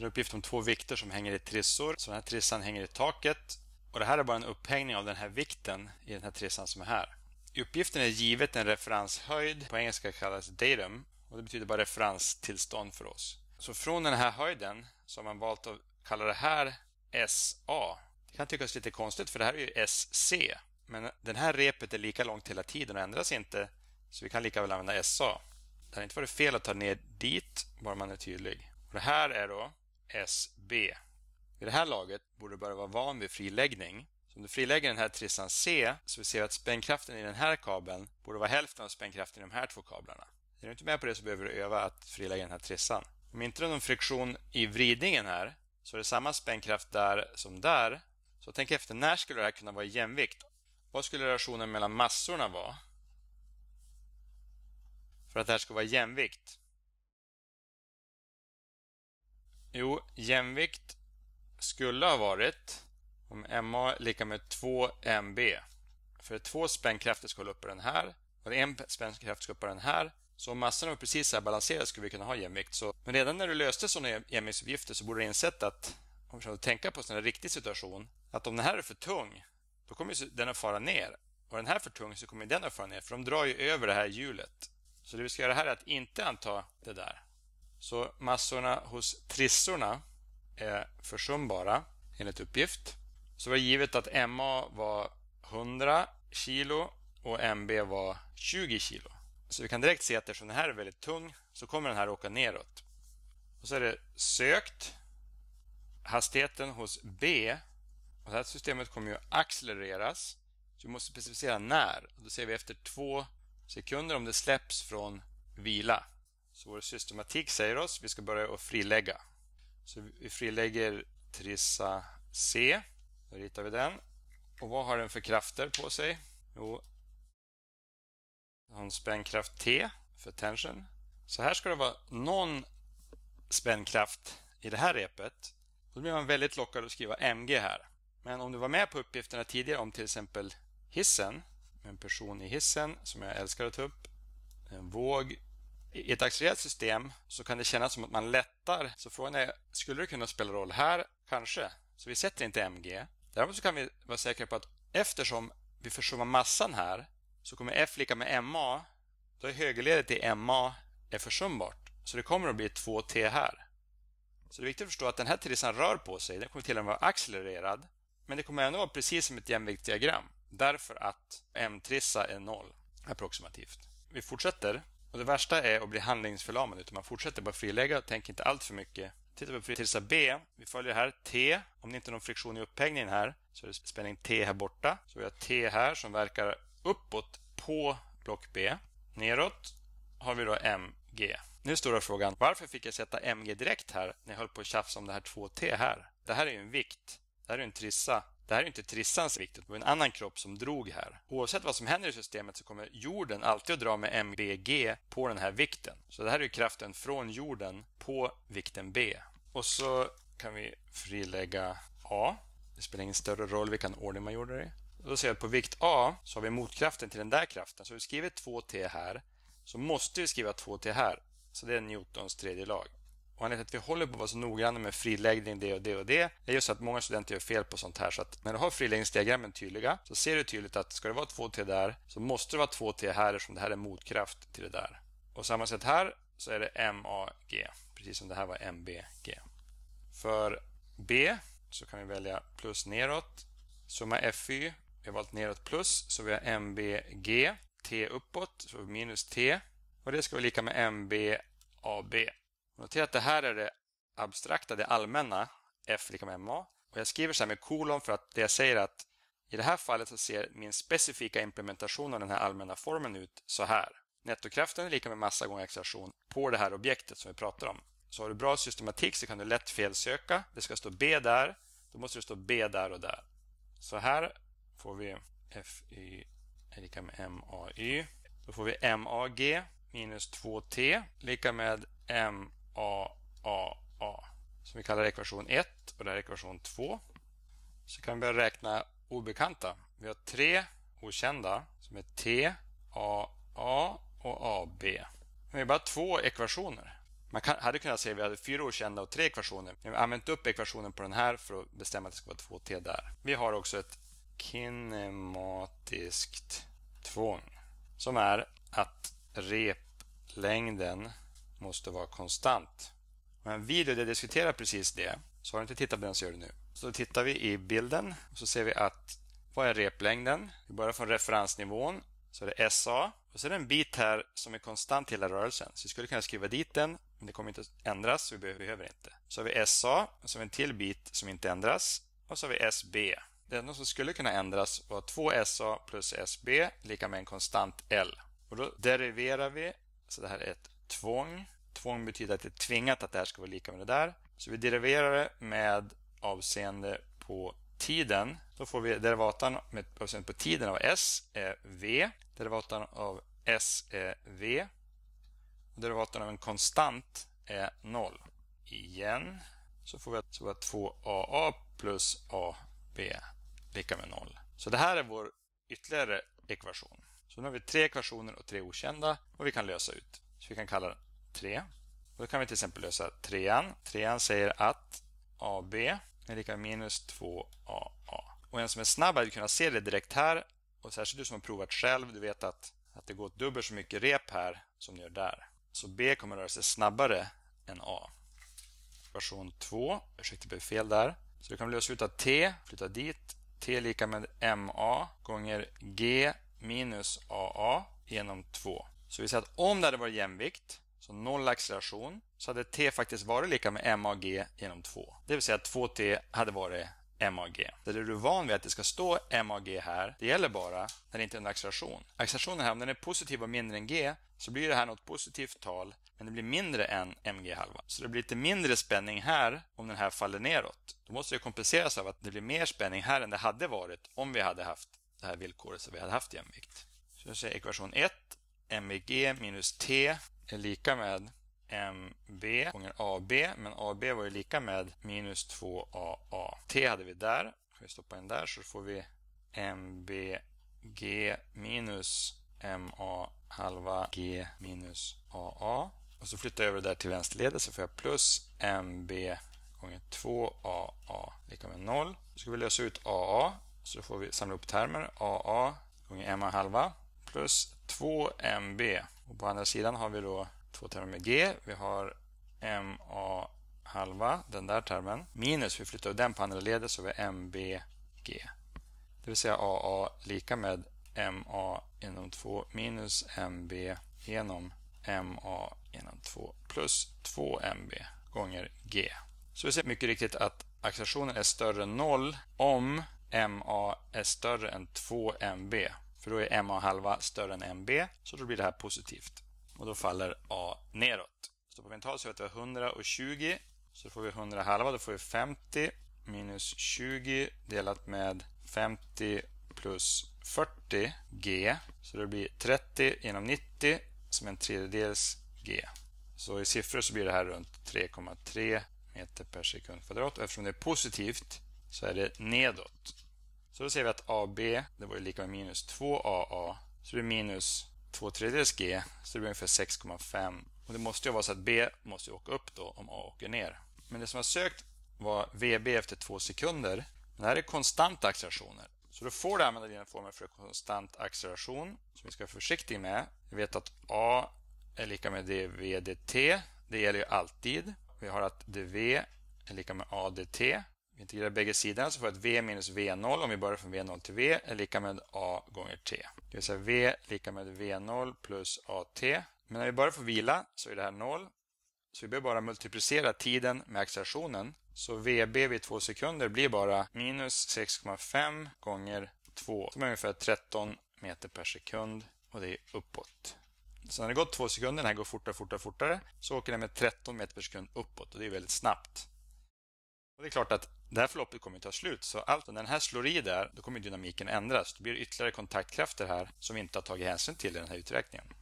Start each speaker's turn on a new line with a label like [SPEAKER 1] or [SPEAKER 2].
[SPEAKER 1] En uppgift om två vikter som hänger i trissor. Så den här trissan hänger i taket. Och det här är bara en upphängning av den här vikten i den här trissan som är här. I uppgiften är givet en referenshöjd. På engelska kallas datum. Och det betyder bara referenstillstånd för oss. Så från den här höjden så har man valt att kalla det här SA. Det kan tyckas lite konstigt för det här är ju SC. Men det här repet är lika långt hela tiden och ändras inte. Så vi kan lika väl använda SA. Det hade inte varit fel att ta ner dit, bara man är tydlig. Och det här är då SB. Vid det här laget borde du börja vara van vid friläggning. Så om du frilägger den här trissan C så ser vi att spännkraften i den här kabeln borde vara hälften av spännkraften i de här två kablarna. Är du inte med på det så behöver du öva att frilägga den här trissan. Om inte det är någon friktion i vridningen här så är det samma spännkraft där som där. Så tänk efter, när skulle det här kunna vara i jämvikt? Vad skulle relationen mellan massorna vara? För att det här ska vara jämvikt. Jo, jämvikt skulle ha varit om MA är lika med 2 MB. För två spännkrafter ska hålla uppe den här och en spännkraft ska upp på den här. Så om massorna var precis så här balanserade skulle vi kunna ha jämvikt. Så, men redan när du löste sådana jämviktsuppgifter så borde du insett att om du tänka på en riktig situation, att om den här är för tung, då kommer den att fara ner. Och den här för tung så kommer den att fara ner, för de drar ju över det här hjulet. Så det vi ska göra här är att inte anta det där. Så massorna hos trissorna är försumbara enligt uppgift. Så var det givet att MA var 100 kilo och MB var 20 kilo. Så vi kan direkt se att eftersom den här är väldigt tung så kommer den här åka neråt. Och så är det sökt. Hastigheten hos B. Och det här systemet kommer ju accelereras. Så vi måste specificera när. Och då ser vi efter två sekunder om det släpps från vila. Så vår systematik säger oss att vi ska börja att frilägga. Så vi frilägger Trissa C. Då ritar vi den. Och vad har den för krafter på sig? Jo, den har en spännkraft T för tension. Så här ska det vara någon spännkraft i det här repet. Då blir man väldigt lockad att skriva MG här. Men om du var med på uppgifterna tidigare om till exempel hissen, en person i hissen som jag älskar att ta upp, en våg i ett accelererat system så kan det kännas som att man lättar. Så frågan är, skulle det kunna spela roll här? Kanske. Så vi sätter inte MG. Däremot så kan vi vara säkra på att eftersom vi försummar massan här så kommer F lika med MA. Då är högerledet i MA är försumbart. Så det kommer att bli 2T här. Så det är viktigt att förstå att den här trissan rör på sig. Den kommer till och med vara accelererad. Men det kommer ändå vara precis som ett jämviktsdiagram. Därför att M-trissa är 0 approximativt. Vi fortsätter. Och Det värsta är att bli handlingsförlamad. Utan man fortsätter bara frilägga och tänker inte allt för mycket. Tittar vi på tillsa B. Vi följer här T. Om det inte är någon friktion i upphängningen här så är det spänning T här borta. Så vi har T här som verkar uppåt på block B. Neråt har vi då MG. Nu är stora frågan, varför fick jag sätta MG direkt här när jag höll på att tjafsa om det här 2T här? Det här är ju en vikt. Det här är en trissa det här är inte trissans viktigt, men en annan kropp som drog här. Oavsett vad som händer i systemet så kommer jorden alltid att dra med MBG på den här vikten. Så det här är kraften från jorden på vikten B. Och så kan vi frilägga A. Det spelar ingen större roll vilken ordning man gjorde det i. Då ser jag att på vikt A så har vi motkraften till den där kraften. Så vi skriver 2T här, så måste vi skriva 2T här. Så det är Newtons tredje lag. Och anledningen till att vi håller på att vara så noggranna med friläggning, det och det och det, är just att många studenter gör fel på sånt här. Så att när du har friläggningsdiagrammen tydliga, så ser du tydligt att ska det vara 2T där, så måste det vara 2T här eftersom det här är motkraft till det där. Och samma sätt här, så är det MAG, precis som det här var MBG. För B så kan vi välja plus neråt. Summa FY, vi har valt neråt plus, så vi har MBG, T uppåt, så minus T. Och det ska vara lika med MBAB. Notera att det här är det abstrakta, det allmänna, f lika med ma. Och jag skriver så här med kolon för att det jag säger att i det här fallet så ser min specifika implementation av den här allmänna formeln ut så här. Nettokraften är lika med massa gånger acceleration på det här objektet som vi pratar om. Så har du bra systematik så kan du lätt felsöka. Det ska stå B där. Då måste det stå B där och där. Så här får vi FY är lika med MAY. Då får vi MAG minus 2T lika med M a, a, a som vi kallar ekvation 1 och det här är ekvation 2. Så kan vi börja räkna obekanta. Vi har tre okända som är T, A, A och AB. Men vi har bara två ekvationer. Man kan, hade kunnat säga att vi hade fyra okända och tre ekvationer. Men vi har använt upp ekvationen på den här för att bestämma att det ska vara två t där. Vi har också ett kinematiskt tvång som är att replängden måste vara konstant. Och en video där jag diskuterar precis det, så har du inte tittat på den så gör du nu. Så tittar vi i bilden och så ser vi att vad är replängden? Vi börjar från referensnivån, så är det SA. Och så är det en bit här som är konstant hela rörelsen. Så vi skulle kunna skriva dit den, men det kommer inte att ändras, så vi behöver inte. Så har vi SA, och så har vi en till bit som inte ändras. Och så har vi SB. Det enda som skulle kunna ändras var 2SA plus SB lika med en konstant L. Och då deriverar vi, så det här är ett tvång. Tvång betyder att det är tvingat att det här ska vara lika med det där. Så vi deriverar det med avseende på tiden. Då får vi derivatan med avseende på tiden av s är v. Derivatan av s är v. Och derivatan av en konstant är 0. Igen så får vi att 2aa plus ab lika med 0. Så det här är vår ytterligare ekvation. Så nu har vi tre ekvationer och tre okända och vi kan lösa ut så vi kan kalla den 3. då kan vi till exempel lösa 3an. 3an säger att AB är lika med minus 2AA. Och en som är snabb hade kunnat se det direkt här. Och särskilt du som har provat själv, du vet att, att det går dubbelt så mycket rep här som det gör där. Så B kommer röra sig snabbare än A. Version 2, ursäkta det blev fel där. Så du kan lösa ut att T, flytta dit, T är lika med MA gånger G minus AA genom 2. Så vi säger att om det hade varit jämvikt, så noll acceleration, så hade t faktiskt varit lika med mag genom 2. Det vill säga att 2t hade varit MAG. Där är du van vid att det ska stå MAG här. Det gäller bara när det inte är en acceleration. Accelerationen här, om den är positiv och mindre än G, så blir det här något positivt tal, men det blir mindre än MG-halva. Så det blir lite mindre spänning här om den här faller neråt. Då måste det kompenseras av att det blir mer spänning här än det hade varit om vi hade haft det här villkoret, så vi hade haft jämvikt. Så jag säger ekvation 1 MEG minus T är lika med MB gånger AB, men AB var ju lika med minus 2AA. T hade vi där, vi stoppar in där så får vi MBG minus MA halva G minus AA. Och så flyttar jag över det där till vänsterledet så får jag plus MB gånger 2AA lika med 0. Så ska vi lösa ut AA, så får vi samla upp termer. AA gånger MA halva plus 2 MB. Och på andra sidan har vi då två termer med G. Vi har MA halva, den där termen, minus, vi flyttar den på andra ledet så vi har MBG. Det vill säga AA lika med MA genom 2 minus MB genom MA genom 2 plus 2 MB gånger G. Så vi ser mycket riktigt att accelerationen är större än 0 om MA är större än 2 MB. För då är ma halva större än mb, så då blir det här positivt. Och då faller a neråt. Så på mentalt så vet vi att det var 120, så får vi 100 halva, då får vi 50 minus 20 delat med 50 plus 40 g. Så det blir 30 genom 90 som är en tredjedels g. Så i siffror så blir det här runt 3,3 meter per sekund kvadrat. Eftersom det är positivt så är det nedåt. Så då ser vi att AB, det var ju lika med minus 2AA. Så det är minus 2 tredjedels G, så det blir ungefär 6,5. Och det måste ju vara så att B måste åka upp då om A åker ner. Men det som jag sökt var VB efter 2 sekunder. Men det här är konstanta accelerationer. Så då får du använda dina former för konstant acceleration, som vi ska vara försiktiga med. Vi vet att A är lika med dvdt. Det gäller ju alltid. Vi har att dv är lika med adt. Vi integrerar bägge sidorna så får vi att V minus V0 om vi börjar från V0 till V är lika med A gånger T. Det vill säga V lika med V0 plus AT. Men när vi börjar få vila så är det här 0. Så vi behöver bara multiplicera tiden med accelerationen. Så VB vid 2 sekunder blir bara minus 6,5 gånger 2 som är ungefär 13 meter per sekund och det är uppåt. Så när det gått 2 sekunder, den här går fortare, fortare, fortare, så åker den med 13 meter per sekund uppåt och det är väldigt snabbt. Och det är klart att det här förloppet kommer att ta slut. Så allt när den här slår i där, då kommer dynamiken ändras. Det blir ytterligare kontaktkrafter här som vi inte har tagit hänsyn till i den här uträkningen.